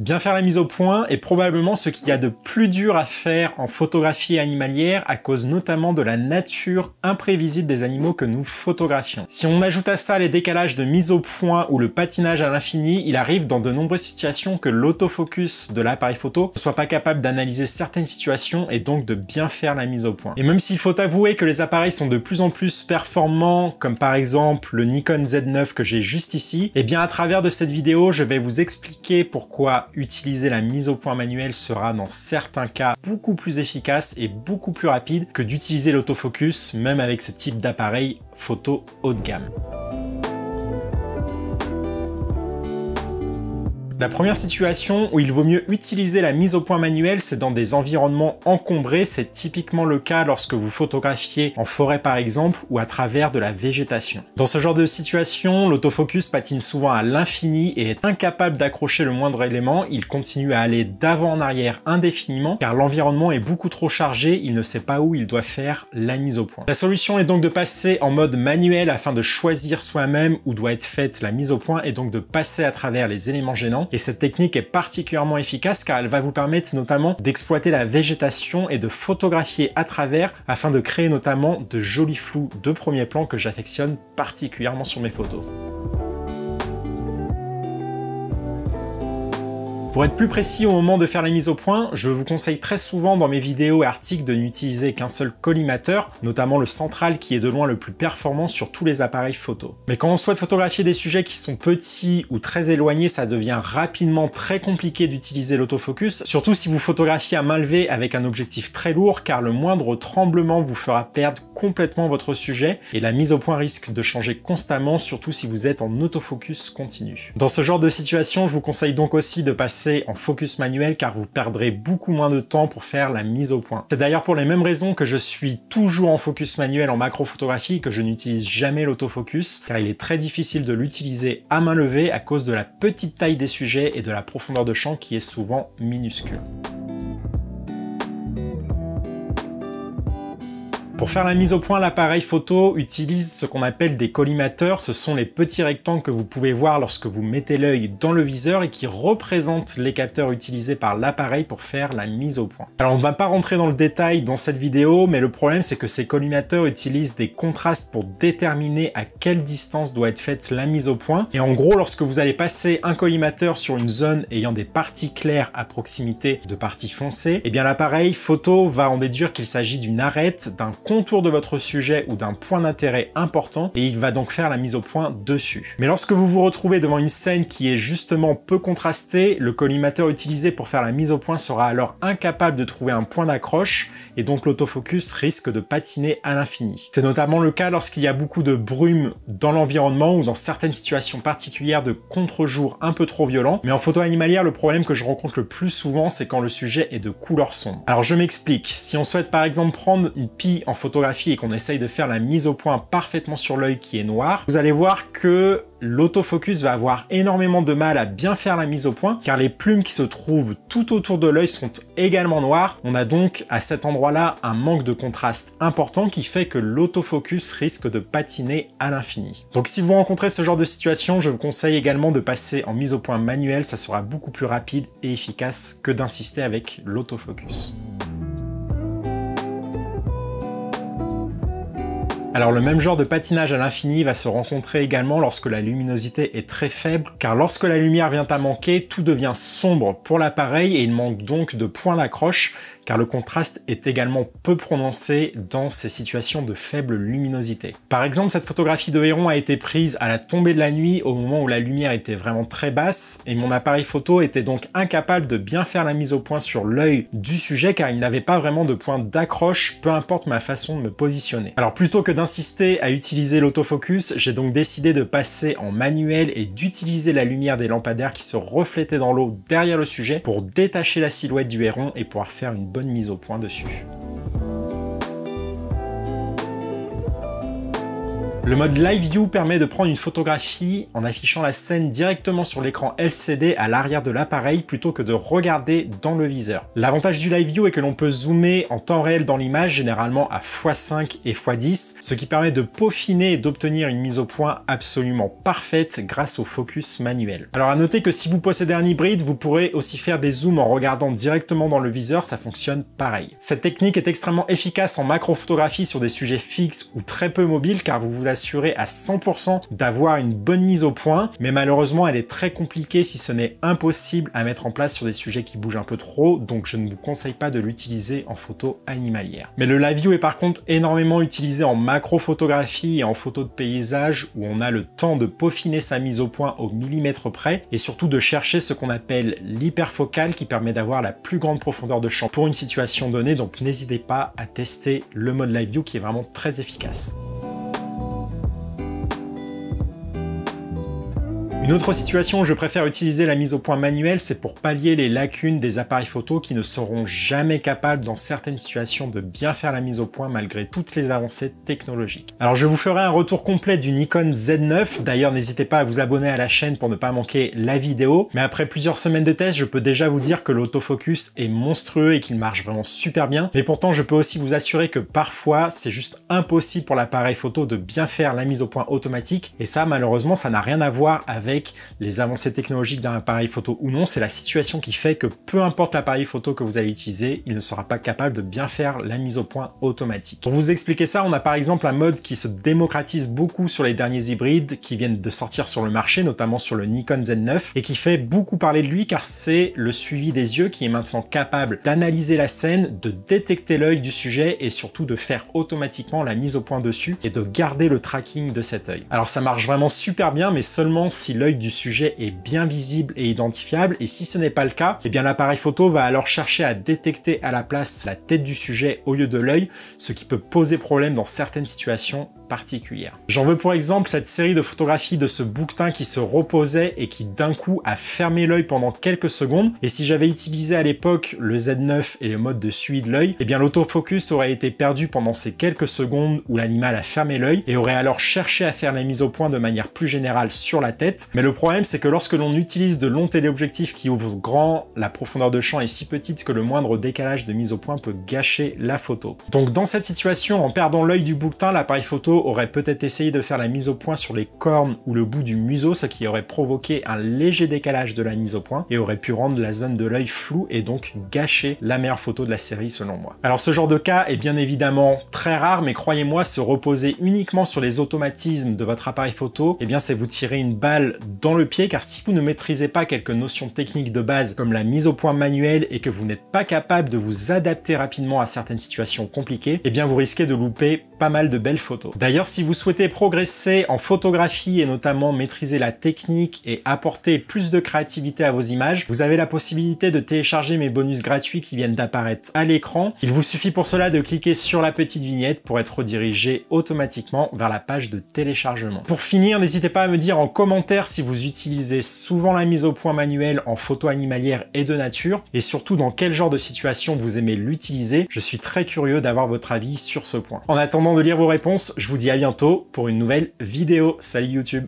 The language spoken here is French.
Bien faire la mise au point est probablement ce qu'il y a de plus dur à faire en photographie animalière à cause notamment de la nature imprévisible des animaux que nous photographions. Si on ajoute à ça les décalages de mise au point ou le patinage à l'infini, il arrive dans de nombreuses situations que l'autofocus de l'appareil photo ne soit pas capable d'analyser certaines situations et donc de bien faire la mise au point. Et même s'il faut avouer que les appareils sont de plus en plus performants, comme par exemple le Nikon Z9 que j'ai juste ici, et eh bien à travers de cette vidéo, je vais vous expliquer pourquoi utiliser la mise au point manuelle sera dans certains cas beaucoup plus efficace et beaucoup plus rapide que d'utiliser l'autofocus, même avec ce type d'appareil photo haut de gamme. La première situation où il vaut mieux utiliser la mise au point manuelle, c'est dans des environnements encombrés, c'est typiquement le cas lorsque vous photographiez en forêt par exemple ou à travers de la végétation. Dans ce genre de situation, l'autofocus patine souvent à l'infini et est incapable d'accrocher le moindre élément, il continue à aller d'avant en arrière indéfiniment car l'environnement est beaucoup trop chargé, il ne sait pas où il doit faire la mise au point. La solution est donc de passer en mode manuel afin de choisir soi-même où doit être faite la mise au point et donc de passer à travers les éléments gênants et cette technique est particulièrement efficace car elle va vous permettre notamment d'exploiter la végétation et de photographier à travers afin de créer notamment de jolis flous de premier plan que j'affectionne particulièrement sur mes photos. Pour être plus précis au moment de faire la mise au point, je vous conseille très souvent dans mes vidéos et articles de n'utiliser qu'un seul collimateur, notamment le central qui est de loin le plus performant sur tous les appareils photo. Mais quand on souhaite photographier des sujets qui sont petits ou très éloignés, ça devient rapidement très compliqué d'utiliser l'autofocus, surtout si vous photographiez à main levée avec un objectif très lourd car le moindre tremblement vous fera perdre complètement votre sujet et la mise au point risque de changer constamment, surtout si vous êtes en autofocus continu. Dans ce genre de situation, je vous conseille donc aussi de passer en focus manuel car vous perdrez beaucoup moins de temps pour faire la mise au point. C'est d'ailleurs pour les mêmes raisons que je suis toujours en focus manuel en macrophotographie que je n'utilise jamais l'autofocus car il est très difficile de l'utiliser à main levée à cause de la petite taille des sujets et de la profondeur de champ qui est souvent minuscule. Pour faire la mise au point, l'appareil photo utilise ce qu'on appelle des collimateurs. Ce sont les petits rectangles que vous pouvez voir lorsque vous mettez l'œil dans le viseur et qui représentent les capteurs utilisés par l'appareil pour faire la mise au point. Alors on ne va pas rentrer dans le détail dans cette vidéo, mais le problème c'est que ces collimateurs utilisent des contrastes pour déterminer à quelle distance doit être faite la mise au point. Et en gros, lorsque vous allez passer un collimateur sur une zone ayant des parties claires à proximité de parties foncées, eh bien l'appareil photo va en déduire qu'il s'agit d'une arête, d'un de votre sujet ou d'un point d'intérêt important et il va donc faire la mise au point dessus. Mais lorsque vous vous retrouvez devant une scène qui est justement peu contrastée, le collimateur utilisé pour faire la mise au point sera alors incapable de trouver un point d'accroche et donc l'autofocus risque de patiner à l'infini. C'est notamment le cas lorsqu'il y a beaucoup de brume dans l'environnement ou dans certaines situations particulières de contre-jour un peu trop violent, mais en photo animalière, le problème que je rencontre le plus souvent, c'est quand le sujet est de couleur sombre. Alors je m'explique, si on souhaite par exemple prendre une pie en photographie et qu'on essaye de faire la mise au point parfaitement sur l'œil qui est noir, vous allez voir que l'autofocus va avoir énormément de mal à bien faire la mise au point car les plumes qui se trouvent tout autour de l'œil sont également noires. On a donc à cet endroit-là un manque de contraste important qui fait que l'autofocus risque de patiner à l'infini. Donc si vous rencontrez ce genre de situation, je vous conseille également de passer en mise au point manuelle, ça sera beaucoup plus rapide et efficace que d'insister avec l'autofocus. Alors le même genre de patinage à l'infini va se rencontrer également lorsque la luminosité est très faible, car lorsque la lumière vient à manquer, tout devient sombre pour l'appareil et il manque donc de points d'accroche car le contraste est également peu prononcé dans ces situations de faible luminosité. Par exemple, cette photographie de héron a été prise à la tombée de la nuit au moment où la lumière était vraiment très basse et mon appareil photo était donc incapable de bien faire la mise au point sur l'œil du sujet car il n'avait pas vraiment de point d'accroche, peu importe ma façon de me positionner. Alors plutôt que d'insister à utiliser l'autofocus, j'ai donc décidé de passer en manuel et d'utiliser la lumière des lampadaires qui se reflétaient dans l'eau derrière le sujet pour détacher la silhouette du héron et pouvoir faire une bonne mise au point dessus. Le mode Live View permet de prendre une photographie en affichant la scène directement sur l'écran LCD à l'arrière de l'appareil plutôt que de regarder dans le viseur. L'avantage du Live View est que l'on peut zoomer en temps réel dans l'image, généralement à x5 et x10, ce qui permet de peaufiner et d'obtenir une mise au point absolument parfaite grâce au focus manuel. Alors à noter que si vous possédez un hybride, vous pourrez aussi faire des zooms en regardant directement dans le viseur, ça fonctionne pareil. Cette technique est extrêmement efficace en macrophotographie sur des sujets fixes ou très peu mobiles car vous vous assurez à 100% d'avoir une bonne mise au point, mais malheureusement elle est très compliquée si ce n'est impossible à mettre en place sur des sujets qui bougent un peu trop, donc je ne vous conseille pas de l'utiliser en photo animalière. Mais le live view est par contre énormément utilisé en macrophotographie et en photo de paysage où on a le temps de peaufiner sa mise au point au millimètre près et surtout de chercher ce qu'on appelle l'hyperfocal qui permet d'avoir la plus grande profondeur de champ pour une situation donnée, donc n'hésitez pas à tester le mode live view qui est vraiment très efficace. Une autre situation où je préfère utiliser la mise au point manuelle, c'est pour pallier les lacunes des appareils photo qui ne seront jamais capables dans certaines situations de bien faire la mise au point malgré toutes les avancées technologiques. Alors je vous ferai un retour complet du Nikon Z9, d'ailleurs n'hésitez pas à vous abonner à la chaîne pour ne pas manquer la vidéo, mais après plusieurs semaines de tests, je peux déjà vous dire que l'autofocus est monstrueux et qu'il marche vraiment super bien, mais pourtant je peux aussi vous assurer que parfois c'est juste impossible pour l'appareil photo de bien faire la mise au point automatique, et ça malheureusement ça n'a rien à voir avec les avancées technologiques d'un appareil photo ou non, c'est la situation qui fait que peu importe l'appareil photo que vous allez utiliser, il ne sera pas capable de bien faire la mise au point automatique. Pour vous expliquer ça, on a par exemple un mode qui se démocratise beaucoup sur les derniers hybrides qui viennent de sortir sur le marché, notamment sur le Nikon Z9, et qui fait beaucoup parler de lui car c'est le suivi des yeux qui est maintenant capable d'analyser la scène, de détecter l'œil du sujet et surtout de faire automatiquement la mise au point dessus et de garder le tracking de cet œil. Alors ça marche vraiment super bien, mais seulement si l'œil du sujet est bien visible et identifiable et si ce n'est pas le cas, eh bien l'appareil photo va alors chercher à détecter à la place la tête du sujet au lieu de l'œil, ce qui peut poser problème dans certaines situations particulière. J'en veux pour exemple cette série de photographies de ce bouquetin qui se reposait et qui d'un coup a fermé l'œil pendant quelques secondes, et si j'avais utilisé à l'époque le Z9 et le mode de suivi de l'œil, eh bien l'autofocus aurait été perdu pendant ces quelques secondes où l'animal a fermé l'œil et aurait alors cherché à faire la mise au point de manière plus générale sur la tête. Mais le problème c'est que lorsque l'on utilise de longs téléobjectifs qui ouvrent grand, la profondeur de champ est si petite que le moindre décalage de mise au point peut gâcher la photo. Donc dans cette situation, en perdant l'œil du bouquetin, l'appareil photo aurait peut-être essayé de faire la mise au point sur les cornes ou le bout du museau, ce qui aurait provoqué un léger décalage de la mise au point et aurait pu rendre la zone de l'œil floue et donc gâcher la meilleure photo de la série selon moi. Alors ce genre de cas est bien évidemment très rare, mais croyez-moi, se reposer uniquement sur les automatismes de votre appareil photo, eh bien c'est vous tirer une balle dans le pied, car si vous ne maîtrisez pas quelques notions techniques de base comme la mise au point manuelle et que vous n'êtes pas capable de vous adapter rapidement à certaines situations compliquées, eh bien vous risquez de louper mal de belles photos. D'ailleurs, si vous souhaitez progresser en photographie et notamment maîtriser la technique et apporter plus de créativité à vos images, vous avez la possibilité de télécharger mes bonus gratuits qui viennent d'apparaître à l'écran. Il vous suffit pour cela de cliquer sur la petite vignette pour être redirigé automatiquement vers la page de téléchargement. Pour finir, n'hésitez pas à me dire en commentaire si vous utilisez souvent la mise au point manuelle en photo animalière et de nature et surtout dans quel genre de situation vous aimez l'utiliser. Je suis très curieux d'avoir votre avis sur ce point. En attendant de lire vos réponses, je vous dis à bientôt pour une nouvelle vidéo. Salut YouTube